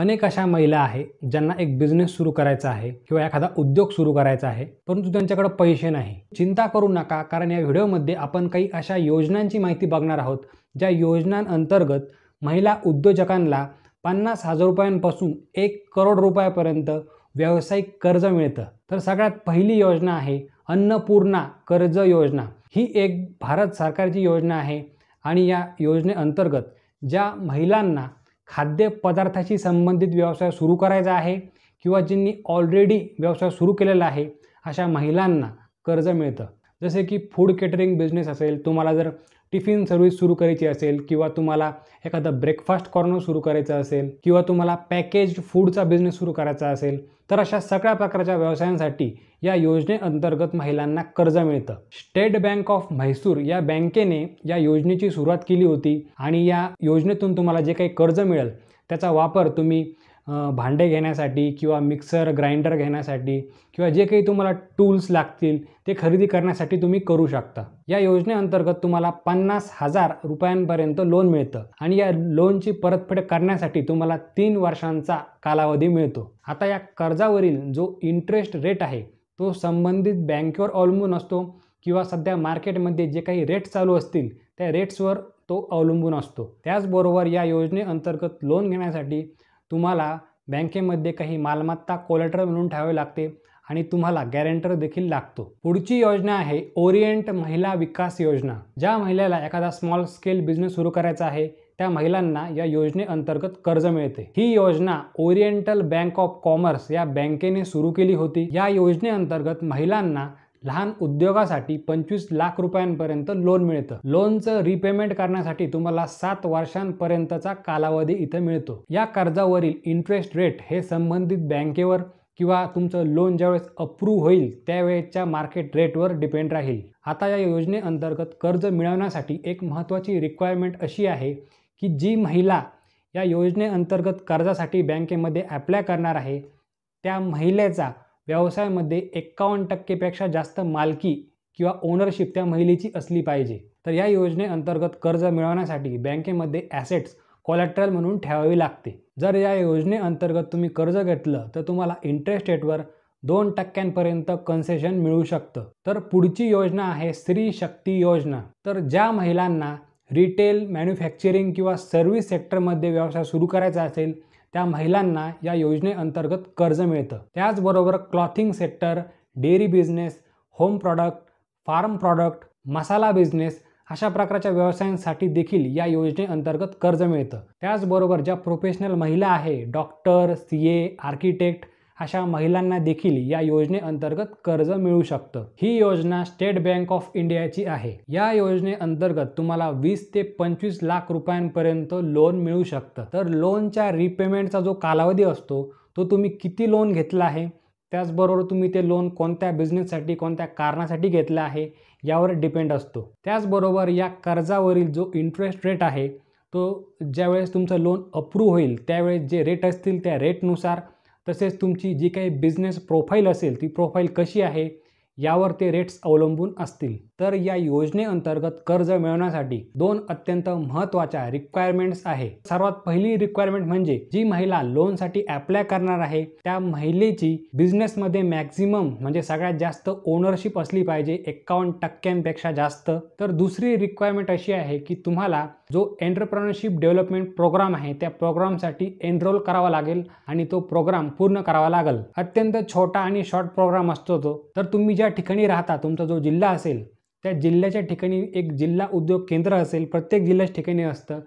अनेक अशा महिला आहे ज्यांना एक बिझनेस सुरू करायचा आहे किंवा एखादा उद्योग सुरू करायचा आहे परंतु त्यांच्याकडे पैसे नाही चिंता करू नका कारण या व्हिडिओमध्ये आपण काही अशा योजनांची माहिती बघणार आहोत ज्या योजनांअंतर्गत महिला उद्योजकांना पन्नास हजार रुपयांपासून एक करोड रुपयापर्यंत व्यावसायिक कर्ज मिळतं तर सगळ्यात पहिली योजना आहे अन्नपूर्णा कर्ज योजना ही एक भारत सरकारची योजना आहे आणि या योजनेअंतर्गत ज्या महिलांना खाद्यपदार्थाशी संबंधित व्यवसाय सुरू करायचा आहे किंवा ज्यांनी ऑलरेडी व्यवसाय सुरू केलेला आहे अशा महिलांना कर्ज मिळतं जसे की फूड केटरिंग बिझनेस असेल तुम्हाला जर टिफिन सर्विस सुरू करायची असेल किंवा तुम्हाला एखादा ब्रेकफास्ट कॉर्नर सुरू करायचा असेल किंवा तुम्हाला पॅकेज फूडचा बिझनेस सुरू करायचा असेल तर अशा सगळ्या प्रकारच्या व्यवसायांसाठी या योजनेअंतर्गत महिलांना कर्ज मिळतं स्टेट बँक ऑफ म्हैसूर या बँकेने या योजनेची सुरुवात केली होती आणि या योजनेतून तुम्हाला जे काही कर्ज मिळेल त्याचा वापर तुम्ही भांडे घेण्यासाठी किंवा मिक्सर ग्राइंडर घेण्यासाठी किंवा जे काही तुम्हाला टूल्स लागतील ते खरेदी करण्यासाठी तुम्ही करू शकता या योजनेअंतर्गत तुम्हाला पन्नास हजार रुपयांपर्यंत लोन मिळतं आणि या लोनची परतफेड करण्यासाठी तुम्हाला तीन वर्षांचा कालावधी मिळतो आता या कर्जावरील जो इंटरेस्ट रेट आहे तो संबंधित बँकेवर अवलंबून असतो किंवा सध्या मार्केटमध्ये जे काही रेट चालू असतील त्या रेट्सवर तो अवलंबून असतो त्याचबरोबर या योजनेअंतर्गत लोन घेण्यासाठी तुम्हाला बँकेमध्ये काही मालमत्ता कोलेटर म्हणून ठेवावे लागते आणि तुम्हाला गॅरेंटर देखील लागतो पुढची योजना आहे ओरिएंट महिला विकास योजना ज्या महिलेला एखादा स्मॉल स्केल बिझनेस सुरू करायचा आहे त्या महिलांना या योजनेअंतर्गत कर्ज मिळते ही योजना ओरिएंटल बँक ऑफ कॉमर्स या बँकेने सुरू केली होती या योजनेअंतर्गत महिलांना लहान उद्योगासाठी पंचवीस लाख रुपयांपर्यंत लोन मिळतं लोनचं रिपेमेंट करण्यासाठी तुम्हाला सात वर्षांपर्यंतचा कालावधी इथं मिळतो या कर्जावरील इंटरेस्ट रेट हे संबंधित बँकेवर किंवा तुमचं लोन ज्यावेळेस अप्रूव्ह होईल त्यावेळेच्या मार्केट रेटवर डिपेंड राहील आता या योजनेअंतर्गत कर्ज मिळवण्यासाठी एक महत्त्वाची रिक्वायरमेंट अशी आहे की जी महिला या योजनेअंतर्गत कर्जासाठी बँकेमध्ये ॲप्लाय करणार आहे त्या महिलेचा व्यवसायामध्ये एक्कावन्न टक्केपेक्षा जास्त मालकी किंवा ओनरशिप त्या महिलेची असली पाहिजे तर या योजनेअंतर्गत कर्ज मिळवण्यासाठी बँकेमध्ये ॲसेट्स कॉलॅट्रल म्हणून ठेवावी लागते जर या योजनेअंतर्गत तुम्ही कर्ज घेतलं तर तुम्हाला इंटरेस्ट रेटवर दोन टक्क्यांपर्यंत कन्सेशन मिळू शकतं तर पुढची योजना आहे स्त्री शक्ती योजना तर ज्या महिलांना रिटेल मॅन्युफॅक्चरिंग किंवा सर्व्हिस सेक्टरमध्ये व्यवसाय सुरू करायचा असेल त्या महिलांना या योजनेअंतर्गत कर्ज मिळतं त्याचबरोबर clothing sector dairy business home product farm product masala business अशा प्रकारच्या व्यवसायांसाठी देखील या योजनेअंतर्गत कर्ज मिळतं त्याचबरोबर ज्या प्रोफेशनल महिला आहे डॉक्टर सी ए आर्किटेक्ट अशा महिलांना देखील या योजनेअंतर्गत कर्ज मिळू शकतं ही योजना स्टेट बँक ऑफ इंडियाची आहे या योजनेअंतर्गत तुम्हाला वीस ते पंचवीस लाख रुपयांपर्यंत लोन मिळू शकतं तर लोनच्या रिपेमेंटचा जो कालावधी असतो तो तुम्ही किती लोन घेतला आहे त्याचबरोबर तुम्ही ते लोन कोणत्या बिझनेससाठी कोणत्या कारणासाठी घेतलं आहे यावर डिपेंड असतो त्याचबरोबर या कर्जावरील जो इंटरेस्ट रेट आहे तो ज्यावेळेस तुमचं लोन अप्रूव्ह होईल त्यावेळेस जे रेट असतील त्या रेटनुसार तसेच तुमची जी काही बिझनेस प्रोफाईल असेल ती प्रोफाईल कशी आहे यावर ते रेट्स अवलंबून असतील तर या योजनेअंतर्गत कर्ज मिळवण्यासाठी दोन अत्यंत महत्त्वाच्या रिक्वायरमेंट्स आहे सर्वात पहिली रिक्वायरमेंट म्हणजे जी महिला लोनसाठी अप्लाय करणार आहे त्या महिलेची बिझनेसमध्ये मॅक्झिमम म्हणजे सगळ्यात जास्त ओनरशिप असली पाहिजे एक्कावन्न टक्क्यांपेक्षा जास्त तर दुसरी रिक्वायरमेंट अशी आहे की तुम्हाला जो एंटरप्रनरशिप डेव्हलपमेंट प्रोग्राम आहे त्या प्रोग्रामसाठी एनरोल करावा लागेल आणि तो प्रोग्राम पूर्ण करावा लागेल अत्यंत छोटा आणि शॉर्ट प्रोग्राम असतो तो तर तुम्ही ज्या ठिकाणी राहता तुमचा जो जिल्हा असेल त्या जिल्ह्याच्या ठिकाणी एक जिल्हा उद्योग केंद्र असेल प्रत्येक जिल्ह्याच्या ठिकाणी असतं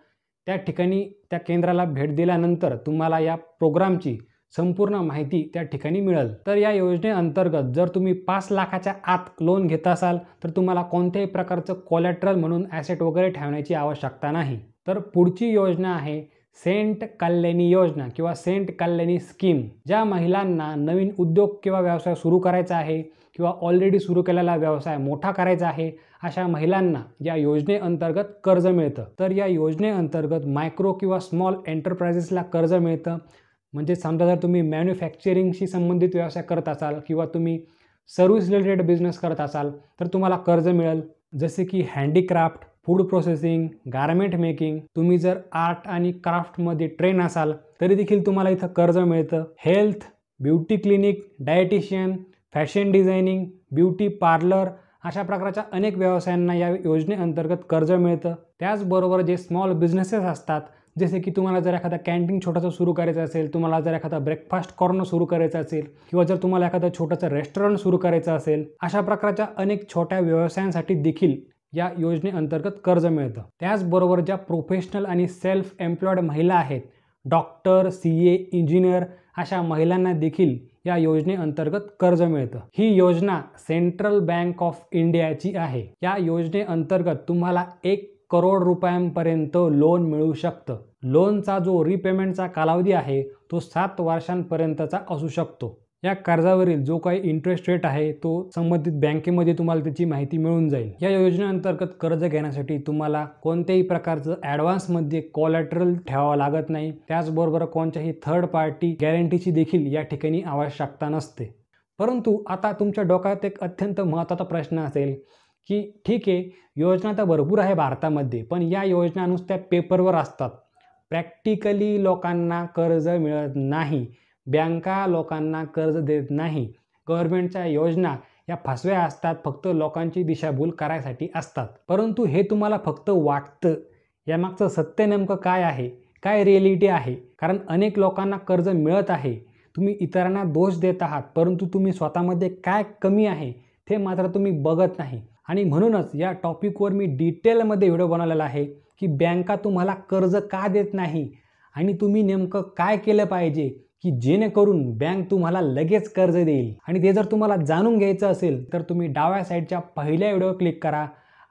त्या ठिकाणी त्या केंद्राला भेट दिल्यानंतर तुम्हाला या प्रोग्रामची संपूर्ण माहिती त्या ठिकाणी मिळेल तर या योजनेअंतर्गत जर तुम्ही पाच लाखाच्या आत लोन घेत असाल तर तुम्हाला कोणत्याही प्रकारचं कोलॅटरल म्हणून ॲसेट वगैरे ठेवण्याची आवश्यकता नाही तर पुढची योजना आहे सेंट कल्याणी योजना किंवा सेंट कल्याणी स्कीम ज्या महिलांना नवीन उद्योग किंवा व्यवसाय सुरू करायचा आहे किंवा ऑलरेडी सुरू केलेला व्यवसाय मोठा करायचा आहे अशा महिलांना या योजनेअंतर्गत कर्ज मिळतं तर या योजनेअंतर्गत मायक्रो किंवा स्मॉल एंटरप्रायझेसला कर्ज मिळतं म्हणजे समजा जर तुम्ही मॅन्युफॅक्चरिंगशी संबंधित व्यवसाय करत असाल किंवा तुम्ही सर्व्हिस रिलेटेड बिझनेस करत असाल तर तुम्हाला कर्ज मिळेल जसे की handicraft food processing garment making तुम्ही जर आर्ट आणि क्राफ्टमध्ये ट्रेन असाल तरी देखील तुम्हाला इथं कर्ज मिळतं health beauty clinic dietitian fashion designing beauty parlour अशा प्रकारच्या अनेक व्यवसायांना या योजनेअंतर्गत कर्ज मिळतं त्याचबरोबर जे स्मॉल बिझनेसेस असतात जसे की तुम्हाला जर एखादा कॅन्टीन छोटासा सुरू करायचा असेल तुम्हाला जर एखादा ब्रेकफास्ट कॉर्नर सुरू करायचा असेल किंवा जर तुम्हाला एखादा छोटासा रेस्टॉरंट सुरू करायचं असेल अशा प्रकारच्या अनेक छोट्या व्यवसायांसाठी देखील या योजनेअंतर्गत कर्ज मिळतं त्याचबरोबर ज्या प्रोफेशनल आणि सेल्फ एम्प्लॉयड महिला आहेत डॉक्टर सी ए इंजिनियर अशा महिलांना देखील या योजनेअंतर्गत कर्ज मिळतं ही योजना सेंट्रल बँक ऑफ इंडियाची आहे या योजनेअंतर्गत तुम्हाला एक करोड रुपयांपर्यंत लोन मिळू शकतं लोनचा जो रिपेमेंटचा कालावधी आहे तो सात वर्षांपर्यंतचा असू शकतो या कर्जावरील जो काही इंटरेस्ट रेट आहे तो संबंधित बँकेमध्ये तुम्हाला त्याची माहिती मिळून जाईल या योजनेअंतर्गत कर्ज घेण्यासाठी तुम्हाला कोणत्याही प्रकारचं ॲडव्हान्समध्ये कॉलॅटरल ठेवावं लागत नाही त्याचबरोबर कोणत्याही थर्ड पार्टी गॅरंटीची देखील या ठिकाणी आवश्यकता नसते परंतु आता तुमच्या डोक्यात एक अत्यंत महत्त्वाचा प्रश्न असेल की ठीक आहे योजना तर भरपूर आहे भारतामध्ये पण या योजना नुसत्या पेपरवर असतात प्रॅक्टिकली लोकांना कर्ज मिळत नाही बँका लोकांना कर्ज देत नाही गव्हर्नमेंटच्या योजना या फसव्या असतात फक्त लोकांची दिशाभूल करायसाठी असतात परंतु हे तुम्हाला फक्त वाटतं यामागचं सत्य नेमकं काय आहे काय रिॲलिटी आहे कारण अनेक लोकांना कर्ज मिळत आहे तुम्ही इतरांना दोष देत आहात परंतु तुम्ही स्वतःमध्ये काय कमी आहे ते मात्र तुम्ही बघत नाही आणि म्हणूनच या टॉपिकवर मी डिटेलमध्ये व्हिडिओ बनवलेला आहे की बँका तुम्हाला कर्ज का देत नाही आणि तुम्ही नेमकं काय केलं पाहिजे की जेणेकरून बँक तुम्हाला लगेच कर्ज देईल आणि ते जर तुम्हाला जाणून घ्यायचं असेल तर तुम्ही डाव्या साईडच्या पहिल्या व्हिडिओवर क्लिक करा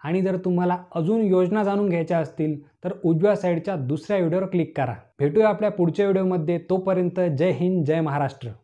आणि जर तुम्हाला अजून योजना जाणून घ्यायच्या असतील तर उजव्या साईडच्या दुसऱ्या व्हिडिओवर क्लिक करा भेटूया आपल्या पुढच्या व्हिडिओमध्ये तोपर्यंत जय हिंद जय महाराष्ट्र